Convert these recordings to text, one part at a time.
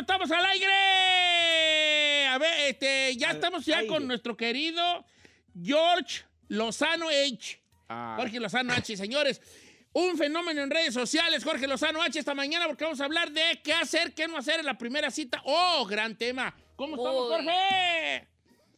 estamos al aire. A ver, este, ya estamos ya con nuestro querido George Lozano H. Ah. Jorge Lozano H, señores. Un fenómeno en redes sociales, Jorge Lozano H, esta mañana porque vamos a hablar de qué hacer, qué no hacer en la primera cita. ¡Oh, gran tema! ¿Cómo estamos, Jorge?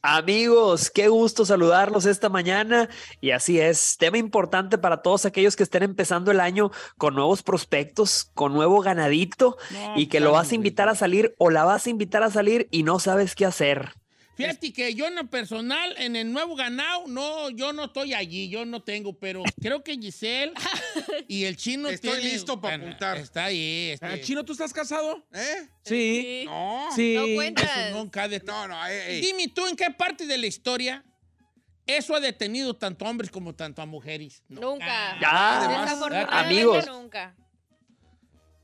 Amigos, qué gusto saludarlos esta mañana. Y así es, tema importante para todos aquellos que estén empezando el año con nuevos prospectos, con nuevo ganadito y que lo vas a invitar a salir o la vas a invitar a salir y no sabes qué hacer. Fíjate que yo en lo personal, en el nuevo ganado, no, yo no estoy allí, yo no tengo, pero creo que Giselle y el chino Estoy listo para apuntar. Está ahí. este, el ah, Chino, ¿tú estás casado? ¿Eh? Sí. No. No cuentas. no, No, no, Dime tú en qué parte de la historia eso ha detenido tanto a hombres como tanto a mujeres. Nunca. Ya. Amigos. Nunca.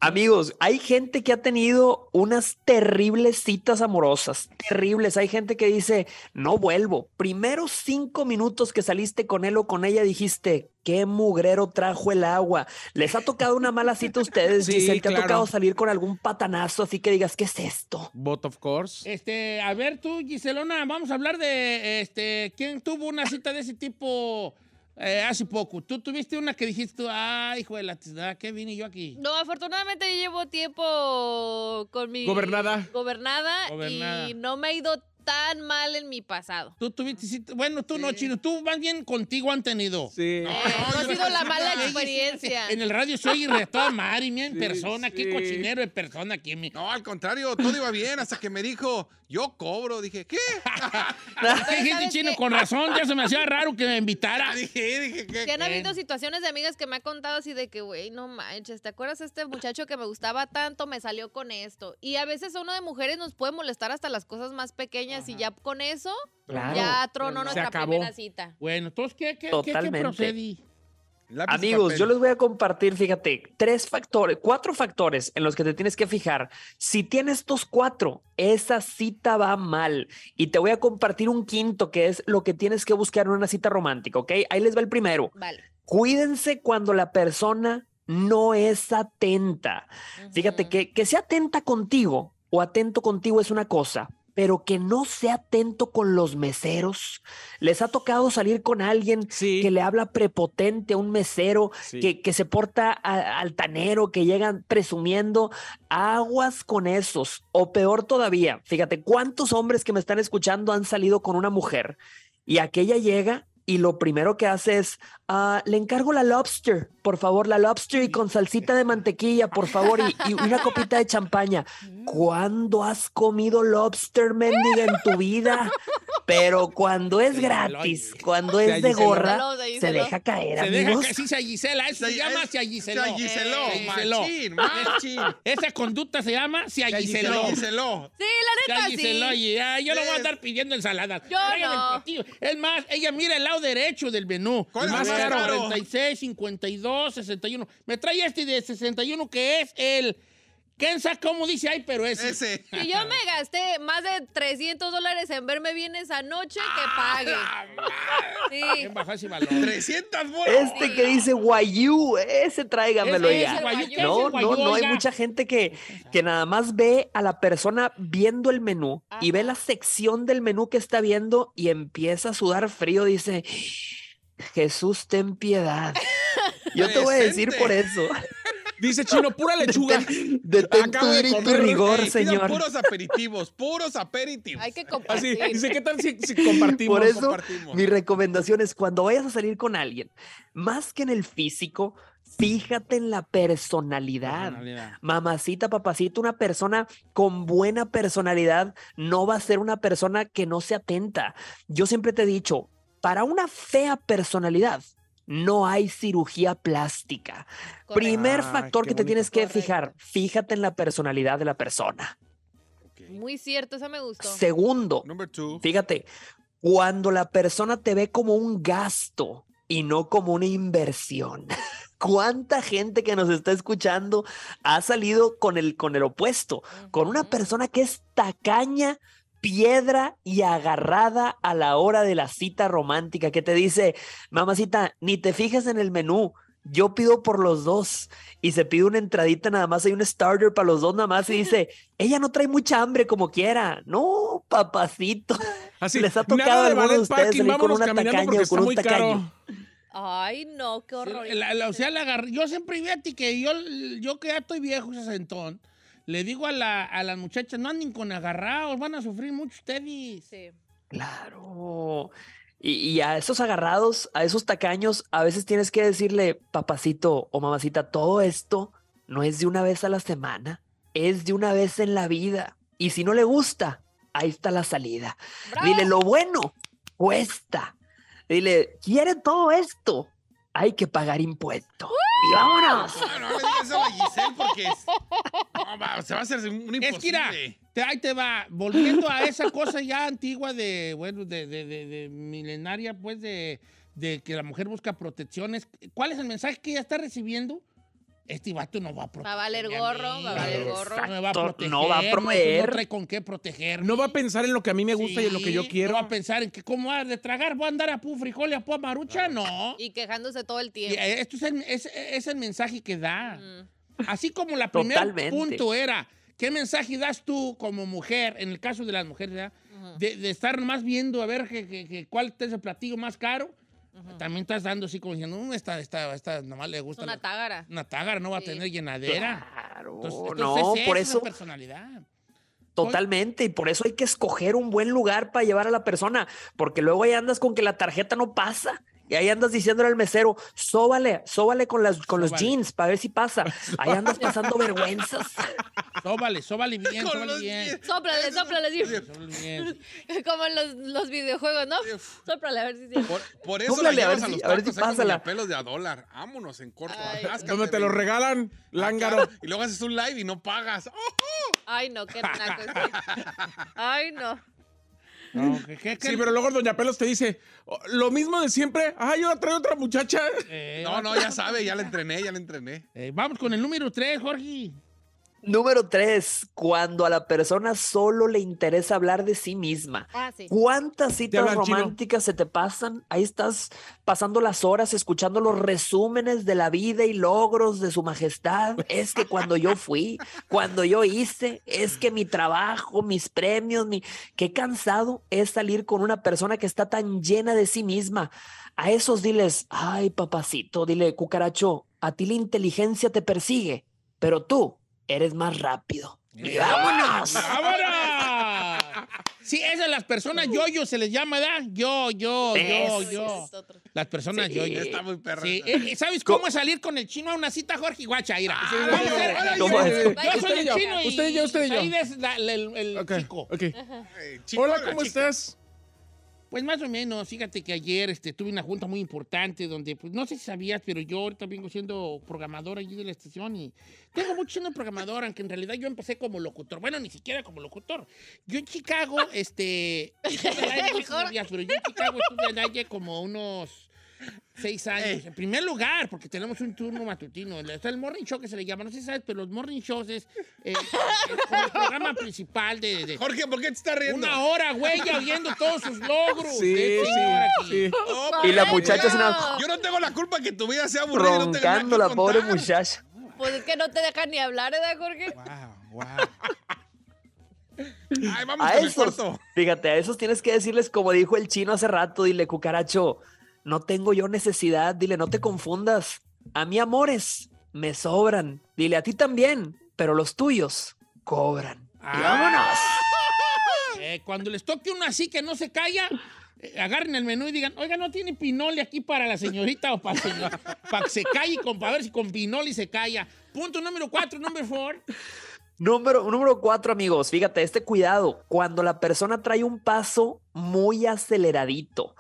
Amigos, hay gente que ha tenido unas terribles citas amorosas, terribles. Hay gente que dice, no vuelvo. Primero cinco minutos que saliste con él o con ella dijiste, qué mugrero trajo el agua. ¿Les ha tocado una mala cita a ustedes, sí, Giselle? ¿Te ha tocado salir con algún patanazo así que digas, qué es esto? Bot, of course. Este, a ver tú, Giselona, vamos a hablar de, este, ¿quién tuvo una cita de ese tipo? Eh, hace poco. ¿Tú tuviste una que dijiste, ah, hijo de la ciudad, ah, qué vine yo aquí? No, afortunadamente yo llevo tiempo con mi... Gobernada. Gobernada. gobernada. Y no me ha ido tan mal en mi pasado. Tú tuviste, bueno, tú no, Chino, tú más bien contigo han tenido. Sí. Eh, no, ha sido la mala experiencia. En el radio soy irretó Mari, mira, en persona, qué cochinero de persona aquí. Mi... No, al contrario, todo iba bien hasta que me dijo, yo cobro. Dije, ¿qué? gente Chino, con razón, ya se me hacía raro que me invitara. dije, dije, han habido situaciones de amigas que me ha contado así de que, güey, no manches, ¿te acuerdas este muchacho que me gustaba tanto, me salió con esto? Y a veces uno de mujeres nos puede molestar hasta las cosas más pequeñas y ya con eso ya tronó nuestra primera cita. Bueno, entonces, ¿qué, qué, Totalmente. ¿qué, Amigos, yo les voy a compartir, fíjate, tres factores, cuatro factores en los que te tienes que fijar. Si tienes estos cuatro, esa cita va mal. Y te voy a compartir un quinto, que es lo que tienes que buscar en una cita romántica, ¿ok? Ahí les va el primero. Vale. Cuídense cuando la persona no es atenta. Fíjate que, que sea atenta contigo o atento contigo es una cosa, pero que no sea atento con los meseros. Les ha tocado salir con alguien que le habla prepotente a un mesero, que, que, se porta altanero, que llegan presumiendo aguas con esos. O peor todavía, fíjate, ¿cuántos hombres que me están escuchando han salido con una mujer y aquella llega y lo primero que hace es, Ah, le encargo la lobster, por favor, la lobster y con salsita de mantequilla, por favor, y, una copita de champaña. ¿Cuándo has comido lobster, mendiga, en tu vida? Pero cuando es gratis, cuando es de gorra, se deja caer, se Deja caer se se llama se agiseló. Se agiseló, machín, Esa conducta se llama si agiseló. Sí, la neta, sí. Ah, yo no voy a andar pidiendo ensaladas. Yo no. es más, ella mira el lado derecho del menú. ¿Cuál 46, 52, 61. Me trae este de 61 que es el... sabe ¿cómo dice? Ay, pero ese. ese. yo me gasté más de 300 dólares en verme bien esa noche, que ah, pague. Sí. valor? 300 bolas. Este que dice Wayuu, ese tráigamelo ya. no, no, no, hay mucha gente que, que nada más ve a la persona viendo el menú y ve la sección del menú que está viendo y empieza a sudar frío, dice Jesús, ten piedad. Yo te voy a decir por eso. Dice Chino, pura lechuga. Detén, tu rigor, señor. Puros aperitivos, puros aperitivos. Hay que compartir. Así, dice, ¿qué tal si, compartimos? Por eso, mi recomendación es cuando vayas a salir con alguien, más que en el físico, Fíjate en la personalidad. Mamacita, papacita, una persona con buena personalidad no va a ser una persona que no se atenta. Yo siempre te he dicho, para una fea personalidad, no hay cirugía plástica. Primer ah, factor que te tienes que fijar, fíjate en la personalidad de la persona. Muy cierto, esa me gustó. Segundo, fíjate, cuando la persona te ve como un gasto y no como una inversión. ¿Cuánta gente que nos está escuchando ha salido con el, con el opuesto? Con una persona que es tacaña piedra y agarrada a la hora de la cita romántica que te dice, mamacita, ni te fijes en el menú, yo pido por los dos y se pide una entradita nada más, hay un starter para los dos nada más y dice, ella no trae mucha hambre como quiera. No, papacito. Así, Les ha tocado a algunos de ustedes con una tacaña con un tacaño. Ay, no, qué horror. o sea, la agarré. Yo siempre vi a ti que yo, yo que ya estoy viejo, sesentón. Le digo a, la, a las muchachas, no anden con agarrados, van a sufrir mucho ustedes. Claro. Y, a esos agarrados, a esos tacaños, a veces tienes que decirle, papacito o mamacita, todo esto no es de una vez a la semana, es de una vez en la vida. Y si no le gusta, ahí está la salida. Dile, lo bueno cuesta. Dile, quiere todo esto, hay que pagar impuestos. ¡Y vámonos! Giselle porque se va a hacer un imposible. Es que ahí te va, volviendo a esa cosa ya antigua de, bueno, de, de milenaria, pues, de, que la mujer busca protecciones. ¿Cuál es el mensaje que ella está recibiendo? este vato no va a proteger. Va a valer gorro, va a valer gorro. No va a proteger. No va a prometer. con qué proteger. No va a pensar en lo que a mí me gusta y en lo que yo quiero. No va a pensar en que cómo va de tragar, voy a andar a pu frijol y a pu marucha, no. Y quejándose todo el tiempo. Eh, esto es el, es, mensaje que da. Así como la primer punto era, ¿qué mensaje das tú como mujer, en el caso de las mujeres, de, estar más viendo a ver cuál es el platillo más caro? También estás dando así como diciendo, mm, esta, nomás le gusta. una tágara. Una tágara no va a tener llenadera. Claro, no, por eso. personalidad. Totalmente, y por eso hay que escoger un buen lugar para llevar a la persona, porque luego ahí andas con que la tarjeta no pasa. Y ahí andas diciéndole al mesero, sóbale, sóbale con, las, con los jeans para ver si pasa. Ahí andas pasando vergüenzas. Sóbale, sóbale bien, sóbale bien. Sóprale, sóprale, bien. Como en los, los videojuegos, ¿no? Sóprale, a ver si sí. Por, eso le la a los si, a, a ver ¿eh? pelos de a dólar. Vámonos en corto. Donde te lo regalan, ah, lángaro. Y luego haces un live y no pagas. ¡Oh! Ay, no, qué naco. Ay, no. No, ¿qué, qué, Sí, pero luego Doña Pelos te dice oh, lo mismo de siempre. ay, yo traigo otra muchacha. Eh, no, no, ya sabe, ya la entrené, ya la entrené. Eh, vamos con el número 3, Jorge. Número tres, cuando a la persona solo le interesa hablar de sí misma. Ah, ¿Cuántas citas románticas se te pasan? Ahí estás pasando las horas escuchando los resúmenes de la vida y logros de su majestad. Es que cuando yo fui, cuando yo hice, es que mi trabajo, mis premios, mi... Qué cansado es salir con una persona que está tan llena de sí misma. A esos diles, ay papacito, dile cucaracho, a ti la inteligencia te persigue, pero tú eres más rápido. ¡Vámonos! ¡Vámonos! Sí, esas las personas yo-yo se les llama, ¿verdad? Yo, yo, yo, yo. Las personas yo, yo. Está muy perra. Sí. Eh, eh, ¿Sabes cómo salir con el chino a una cita, Jorge Guacha? Ah, vamos a ver. Yo soy el chino y. Usted y yo, usted y yo. Ahí es el chico. Hola, ¿cómo estás? Pues más o menos, fíjate que ayer este, tuve una junta muy importante donde, pues no sé si sabías, pero yo ahorita vengo siendo programador allí de la estación y tengo mucho siendo programador, aunque en realidad yo empecé como locutor. Bueno, ni siquiera como locutor. Yo en Chicago, este. Mejor. pero yo en Chicago estuve en como unos Seis años. Eh. En primer lugar, porque tenemos un turno matutino. está El morning show que se le llama, no sé si sabes, pero los morning shows es, eh, el programa principal de, Jorge, ¿por qué te estás riendo? Una hora, güey, ya viendo todos sus logros. Sí, este, sí, y la muchacha es Yo no tengo la culpa que tu vida sea aburrida. Roncando la pobre muchacha. Pues es que no te dejan ni hablar, ¿eh, Jorge? Wow, wow. Ay, vamos a esos, fíjate, a esos tienes que decirles como dijo el chino hace rato, dile, cucaracho, no tengo yo necesidad, dile, no te confundas. A mí amores me sobran, dile a ti también, pero los tuyos cobran. Ah. vámonos. Eh, cuando les toque uno así que no se calla, eh, agarren el menú y digan, oiga, no tiene pinole aquí para la señorita o para, señor, para que se calle, con, para ver si con pinole se calla. Punto número cuatro, número four. Número, número cuatro, amigos, fíjate, este cuidado, cuando la persona trae un paso muy aceleradito.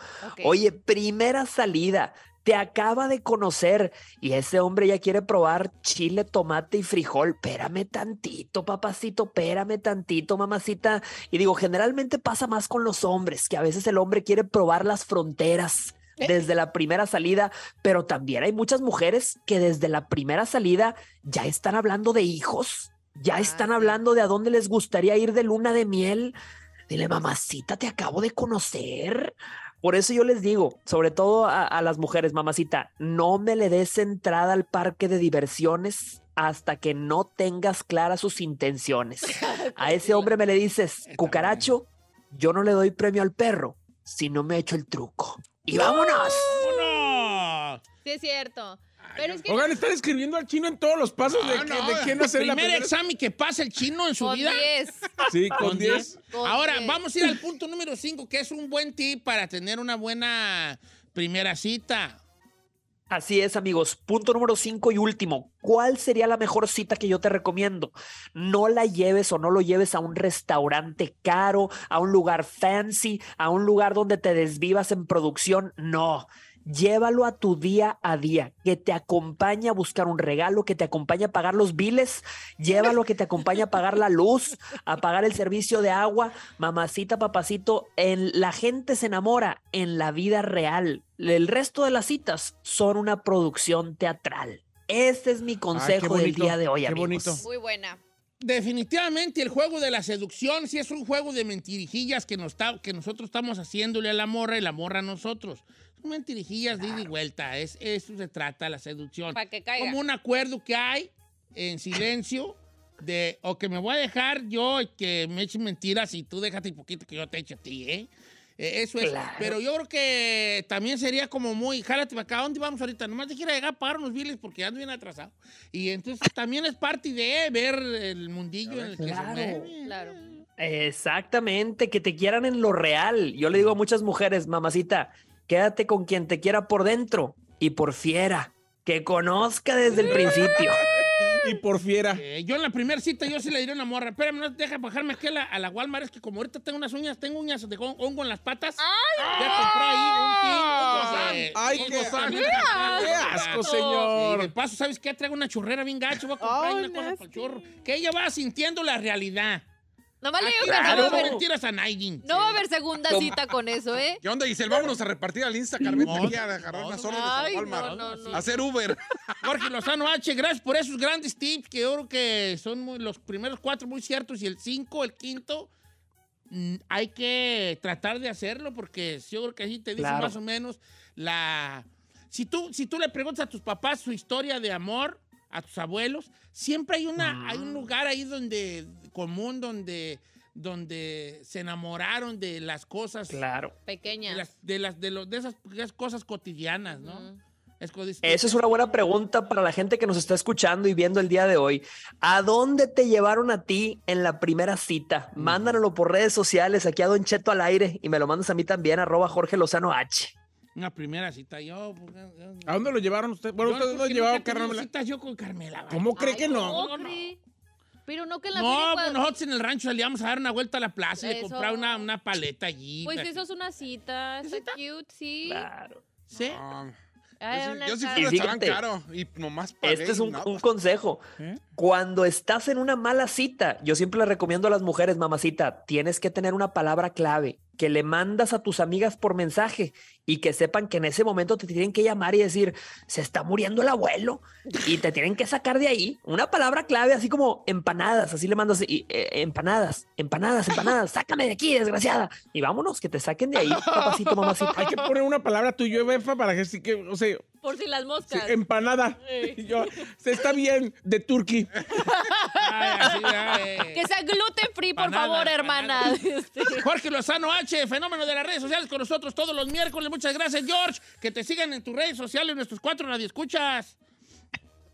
Oye, primera salida, te acaba de conocer y ese hombre ya quiere probar chile, tomate y frijol. Espérame tantito, papacito, espérame tantito, mamacita. Y digo, generalmente pasa más con los hombres, que a veces el hombre quiere probar las fronteras eh. desde la primera salida, pero también hay muchas mujeres que desde la primera salida ya están hablando de hijos, ya ah, están hablando de a dónde les gustaría ir de luna de miel. Dile, mamacita, te acabo de conocer. Por eso yo les digo, sobre todo a, las mujeres, mamacita, no me le des entrada al parque de diversiones hasta que no tengas claras sus intenciones. A ese hombre me le dices, cucaracho, yo no le doy premio al perro si no me echo el truco. Y vámonos. ¡Vámonos! Sí, es cierto. Pero es Oigan, escribiendo al chino en todos los pasos de, no, hacer la primera. examen que pasa el chino en su vida. Sí, con 10. Ahora, vamos a ir al punto número 5, que es un buen tip para tener una buena primera cita. Así es, amigos. Punto número 5 y último. ¿Cuál sería la mejor cita que yo te recomiendo? No la lleves o no lo lleves a un restaurante caro, a un lugar fancy, a un lugar donde te desvivas en producción. No llévalo a tu día a día, que te acompañe a buscar un regalo, que te acompañe a pagar los biles, llévalo que te acompañe a pagar la luz, a pagar el servicio de agua, mamacita, papacito, en, la gente se enamora en la vida real. El resto de las citas son una producción teatral. este es mi ah, consejo del día de hoy, amigos. Muy buena. Definitivamente el juego de la seducción si es un juego de mentirijillas que, nos que nosotros estamos haciéndole a la morra y la morra a nosotros mentirijillas, claro. de y vuelta. Es, eso se trata la seducción. que Como un acuerdo que hay en silencio de o que me voy a dejar yo y que me echen mentiras y tú déjate un poquito que yo te eche a ti, ¿eh? eh eso es. Pero yo creo que también sería como muy, jálate para acá, ¿a dónde vamos ahorita? Nomás te quiero llegar para unos billes porque ando bien atrasado. Y entonces también es parte de ver el mundillo en el que se mueve. Claro. Exactamente, que te quieran en lo real. Yo le digo a muchas mujeres, mamacita, Quédate con quien te quiera por dentro y por fiera, que conozca desde el principio. Y por fiera. Eh, yo en la primera cita yo sí le diré a una morra, espérame, no deja bajarme aquí a la, a Walmart, es que como ahorita tengo unas uñas, tengo uñas de hongo en las patas. ¡Ay! Ya compré ahí un tinto ¡Ay, qué, asco, asco, señor! Y de paso, ¿sabes qué? Traigo una churrera bien gacho, voy a comprar oh, una cosa Que ella va sintiendo la realidad. Ah, no va a haber. No va a haber segunda cita con eso, ¿eh? ¿Qué onda, Giselle? Vámonos a repartir al Insta, Carmen, aquí a agarrar una órdenes de San No, hacer Uber. Jorge Lozano H, gracias por esos grandes tips que yo creo que son los primeros cuatro muy ciertos y el cinco, el quinto, mm, hay que tratar de hacerlo porque yo creo que así te dicen más o menos la... Si tú, si tú le preguntas a tus papás su historia de amor, a tus abuelos, siempre hay, una, hay un mm. lugar ahí donde común donde, donde se enamoraron de las cosas. Pequeñas. De, las, de, de, esas, cosas cotidianas, ¿no? Esa es una buena pregunta para la gente que nos está escuchando y viendo el día de hoy. ¿A dónde te llevaron a ti en la primera cita? mándanlo por redes sociales aquí a Don Cheto al aire y me lo mandas a mí también, arroba Jorge Lozano H. Una primera cita, yo. ¿A dónde lo llevaron ustedes? Bueno, ustedes lo llevaron, Carmela. con Carmela. ¿Cómo cree que no. Pero no que en la No, pues nosotros en el rancho salíamos a dar una vuelta a la plaza y comprar una, una paleta allí. Pues eso es una cita. es cute, sí. Claro. ¿Sí? yo, sí- caro y nomás pagué. Este es un, consejo. ¿Eh? Cuando estás en una mala cita, yo siempre le recomiendo a las mujeres, mamacita, tienes que tener una palabra clave que le mandas a tus amigas por mensaje y que sepan que en ese momento te tienen que llamar y decir, se está muriendo el abuelo y te tienen que sacar de ahí. Una palabra clave, así como empanadas, así le mandas eh, empanadas, empanadas, empanadas, sácame de aquí, desgraciada. Y vámonos, que te saquen de ahí, papacito, mamacito. Hay que poner una palabra tuya, Befa, para que sí que, o sea, por si las moscas. empanada. se está bien de turkey. Que sea gluten free, por favor, hermana. Este. Jorge Lozano H, fenómeno de las redes sociales con nosotros todos los miércoles. Muchas gracias, George. Que te sigan en tus redes sociales, nuestros cuatro nadie escuchas.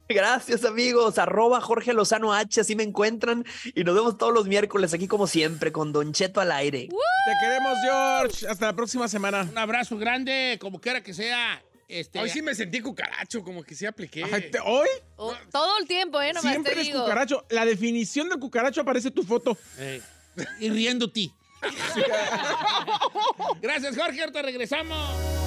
Gracias amigos, arroba Jorge Lozano H, así me encuentran y nos vemos todos los miércoles aquí como siempre con Don Cheto al aire. Te queremos George, hasta la próxima semana. Un abrazo grande, como quiera que sea. Este, hoy sí me sentí cucaracho, como que sí apliqué. ¿Hoy? todo el tiempo, ¿eh? Siempre es cucaracho. La definición de cucaracho aparece en tu foto. Eh. y riendo ti. Gracias, Jorge. Ahorita regresamos.